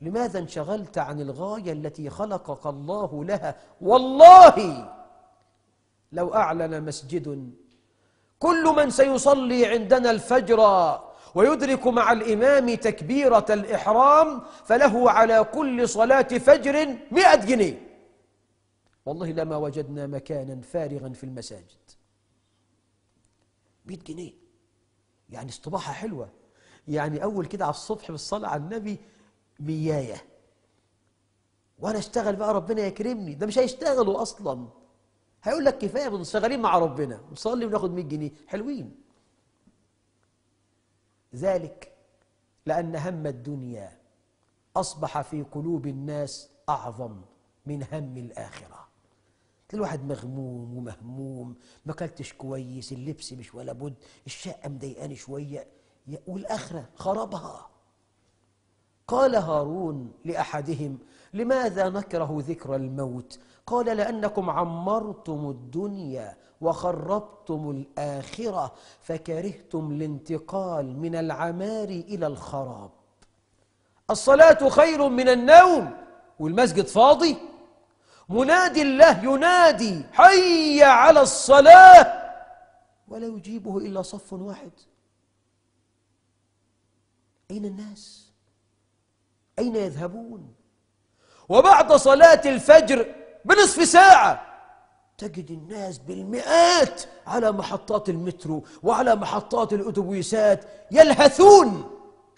لماذا انشغلت عن الغاية التي خلقك الله لها والله لو أعلن مسجد كل من سيصلي عندنا الفجر ويدرك مع الإمام تكبيرة الإحرام فله على كل صلاة فجر مئة جنيه والله لما وجدنا مكانا فارغا في المساجد مئة جنيه يعني استباحه حلوة يعني أول كده على الصبح بالصلاة على النبي ميايه وانا اشتغل بقى ربنا يكرمني ده مش هيشتغلوا اصلا هيقول لك كفايه شغالين مع ربنا نصلي وناخد 100 جنيه حلوين ذلك لان هم الدنيا اصبح في قلوب الناس اعظم من هم الاخره الواحد مغموم ومهموم ما اكلتش كويس اللبس مش ولا بد الشقه مضايقاني شويه والاخره خربها قال هارون لأحدهم لماذا نكره ذكر الموت قال لأنكم عمرتم الدنيا وخربتم الآخرة فكرهتم الانتقال من العمار إلى الخراب الصلاة خير من النوم والمسجد فاضي منادي الله ينادي حي على الصلاة ولا يجيبه إلا صف واحد أين الناس؟ أين يذهبون وبعد صلاة الفجر بنصف ساعة تجد الناس بالمئات على محطات المترو وعلى محطات الأتوبيسات يلهثون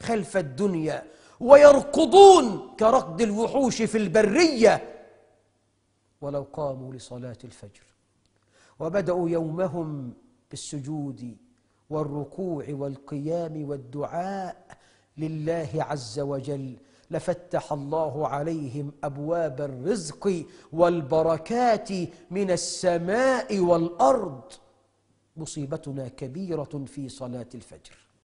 خلف الدنيا ويركضون كركض الوحوش في البرية ولو قاموا لصلاة الفجر وبدأوا يومهم بالسجود والركوع والقيام والدعاء لله عز وجل لفتح الله عليهم ابواب الرزق والبركات من السماء والارض مصيبتنا كبيره في صلاه الفجر